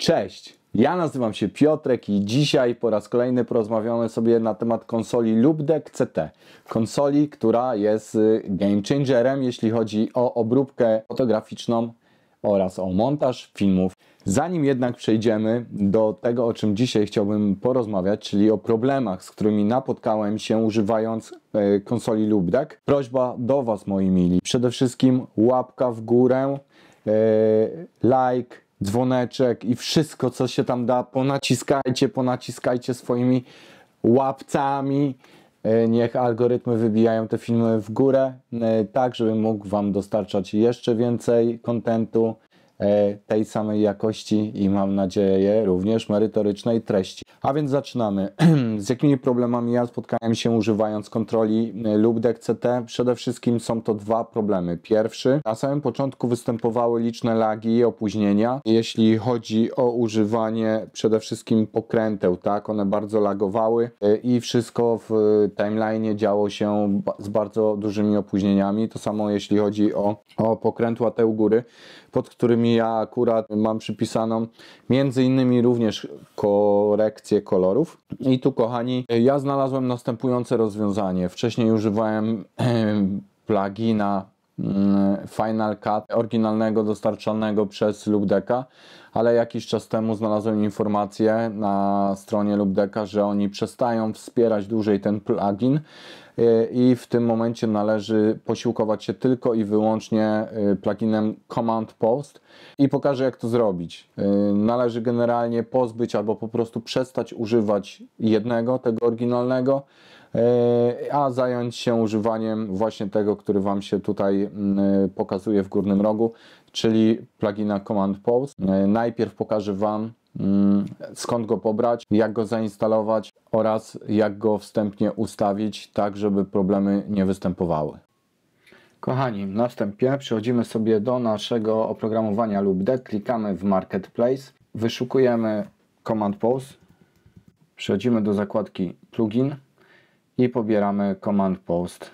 Cześć, ja nazywam się Piotrek i dzisiaj po raz kolejny porozmawiamy sobie na temat konsoli Lubdek CT. Konsoli, która jest y, game changerem, jeśli chodzi o obróbkę fotograficzną oraz o montaż filmów. Zanim jednak przejdziemy do tego, o czym dzisiaj chciałbym porozmawiać, czyli o problemach, z którymi napotkałem się używając y, konsoli Lubdek, prośba do Was, moi mili. Przede wszystkim łapka w górę, y, like, dzwoneczek i wszystko, co się tam da, ponaciskajcie, ponaciskajcie swoimi łapcami. E, niech algorytmy wybijają te filmy w górę, e, tak, żebym mógł Wam dostarczać jeszcze więcej kontentu. E, tej samej jakości i mam nadzieję również merytorycznej treści. A więc zaczynamy. Z jakimi problemami ja spotkałem się używając kontroli e, lub DCT? Przede wszystkim są to dwa problemy. Pierwszy, na samym początku występowały liczne lagi i opóźnienia, jeśli chodzi o używanie przede wszystkim pokręteł, tak? One bardzo lagowały e, i wszystko w timeline działo się z bardzo dużymi opóźnieniami. To samo jeśli chodzi o, o pokrętła te u góry, pod którymi ja akurat mam przypisaną między innymi również korekcję kolorów. I tu kochani, ja znalazłem następujące rozwiązanie. Wcześniej używałem plugina mm, Final Cut oryginalnego dostarczanego przez Lubdeka, ale jakiś czas temu znalazłem informację na stronie Lubdeka, że oni przestają wspierać dłużej ten plugin, E, i w tym momencie należy posiłkować się tylko i wyłącznie e, pluginem Command Post i pokażę jak to zrobić. E, należy generalnie pozbyć albo po prostu przestać używać jednego, tego oryginalnego, a zająć się używaniem właśnie tego, który Wam się tutaj mm, pokazuje w górnym rogu, czyli plugina Command Post. Najpierw pokażę Wam Mm, skąd go pobrać, jak go zainstalować oraz jak go wstępnie ustawić, tak żeby problemy nie występowały. Kochani, na wstępie przechodzimy sobie do naszego oprogramowania lub klikamy w Marketplace, wyszukujemy Command Pause, przechodzimy do zakładki Plugin i pobieramy Command Post.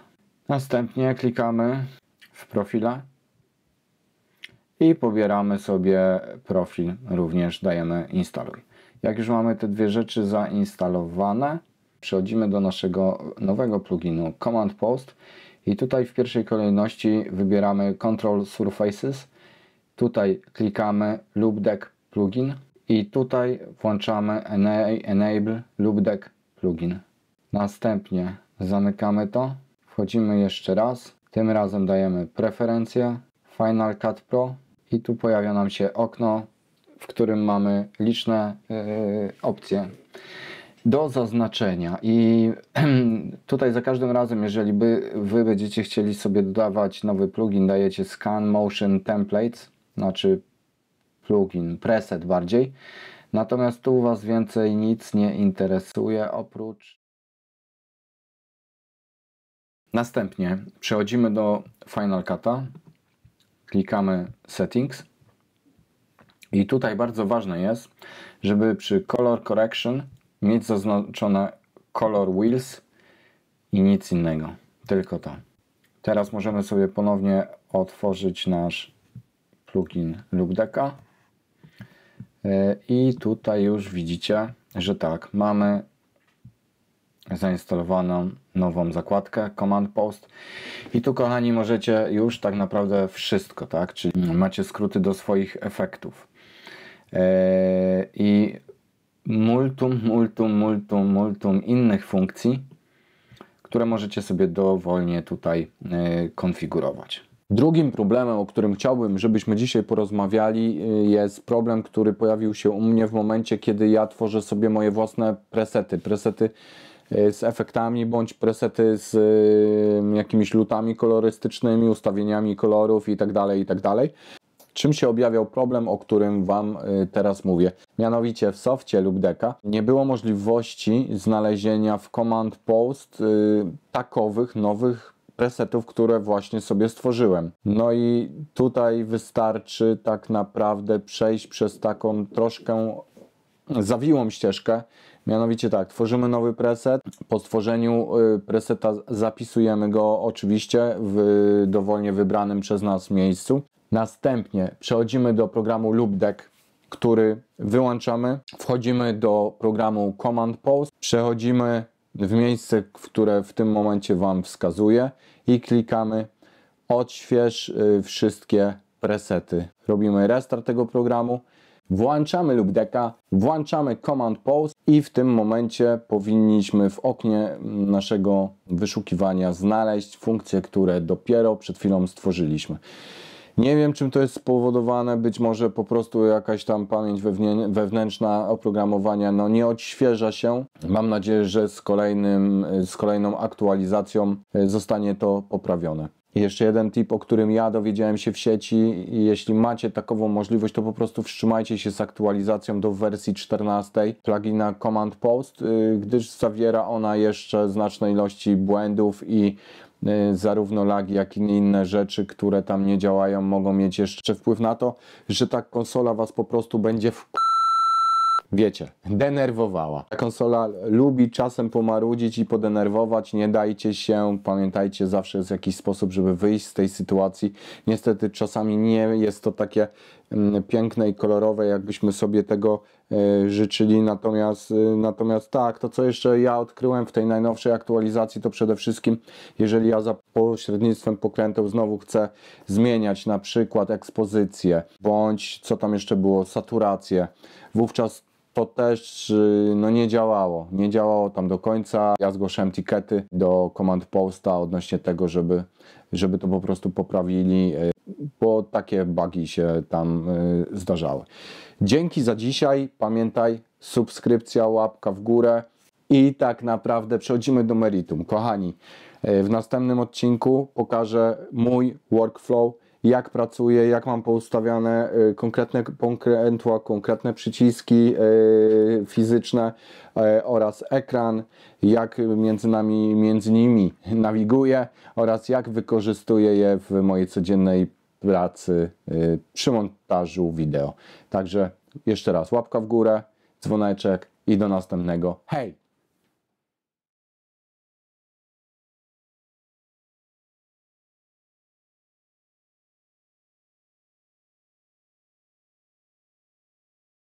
Następnie klikamy w profile i pobieramy sobie profil, również dajemy instaluj. Jak już mamy te dwie rzeczy zainstalowane, przechodzimy do naszego nowego pluginu Command Post i tutaj w pierwszej kolejności wybieramy Control Surfaces, tutaj klikamy LoopDeck Plugin i tutaj włączamy Enable LoopDeck Plugin. Następnie zamykamy to, wchodzimy jeszcze raz, tym razem dajemy preferencje, Final Cut Pro i tu pojawia nam się okno, w którym mamy liczne e, opcje do zaznaczenia i tutaj za każdym razem, jeżeli by, Wy będziecie chcieli sobie dodawać nowy plugin, dajecie Scan Motion Templates, znaczy plugin, preset bardziej, natomiast tu Was więcej nic nie interesuje oprócz Następnie przechodzimy do Final Cut'a, klikamy Settings. I tutaj bardzo ważne jest, żeby przy Color Correction mieć zaznaczone Color Wheels i nic innego, tylko to. Teraz możemy sobie ponownie otworzyć nasz plugin LoopDecka. Y, I tutaj już widzicie, że tak, mamy zainstalowaną nową zakładkę Command Post i tu kochani możecie już tak naprawdę wszystko, tak? Czyli macie skróty do swoich efektów. E, I multum, multum, multum, multum innych funkcji, które możecie sobie dowolnie tutaj e, konfigurować. Drugim problemem, o którym chciałbym, żebyśmy dzisiaj porozmawiali, e, jest problem, który pojawił się u mnie w momencie, kiedy ja tworzę sobie moje własne presety. Presety E, z efektami, bądź presety z e, jakimiś lutami kolorystycznymi, ustawieniami kolorów itd. Tak itd. Tak Czym się objawiał problem, o którym Wam e, teraz mówię? Mianowicie w softie lub deka nie było możliwości znalezienia w command post takowych nowych presetów, które właśnie sobie stworzyłem. No i tutaj wystarczy tak naprawdę przejść przez taką troszkę zawiłą ścieżkę, Mianowicie tak, tworzymy nowy preset. Po stworzeniu y, preseta zapisujemy go oczywiście w dowolnie wybranym przez nas miejscu. Następnie przechodzimy do programu LoopDeck, który wyłączamy. Wchodzimy do programu Command Post, przechodzimy w miejsce, które w tym momencie Wam wskazuje i klikamy odśwież y, wszystkie presety. Robimy restart tego programu włączamy lub deka, włączamy Command post i w tym momencie powinniśmy w oknie naszego wyszukiwania znaleźć funkcje, które dopiero przed chwilą stworzyliśmy. Nie wiem, czym to jest spowodowane, być może po prostu jakaś tam pamięć wewnętrzna oprogramowania no, nie odświeża się. Mam nadzieję, że z, kolejnym, z kolejną aktualizacją e, zostanie to poprawione jeszcze jeden tip, o którym ja dowiedziałem się w sieci. Jeśli macie takową możliwość, to po prostu wstrzymajcie się z aktualizacją do wersji 14 plugina Command Post, y, gdyż zawiera ona jeszcze znaczne ilości błędów i y, zarówno lagi, jak i inne rzeczy, które tam nie działają, mogą mieć jeszcze wpływ na to, że ta konsola Was po prostu będzie w wiecie, denerwowała. Ta konsola lubi czasem pomarudzić i podenerwować, nie dajcie się, pamiętajcie, zawsze jest jakiś sposób, żeby wyjść z tej sytuacji. Niestety czasami nie jest to takie mm, piękne i kolorowe, jakbyśmy sobie tego e, życzyli, natomiast, e, natomiast tak, to co jeszcze ja odkryłem w tej najnowszej aktualizacji, to przede wszystkim, jeżeli ja za pośrednictwem pokręteł znowu chcę zmieniać na przykład ekspozycję, bądź co tam jeszcze było, saturację, wówczas to też y, no, nie działało. Nie działało tam do końca. Ja zgłaszałem tikety do Command Posta odnośnie tego, żeby, żeby to po prostu poprawili, y, bo takie bugi się tam y, zdarzały. Dzięki za dzisiaj. Pamiętaj, subskrypcja, łapka w górę. I tak naprawdę przechodzimy do meritum. Kochani, w następnym odcinku pokażę mój workflow jak pracuję, jak mam poustawiane y, konkretne pokrętła, konkretne przyciski y, fizyczne y, oraz ekran, jak między, nami, między nimi nawiguję oraz jak wykorzystuję je w mojej codziennej pracy przy montażu wideo. Także jeszcze raz łapka w górę, dzwoneczek i do następnego. Hej!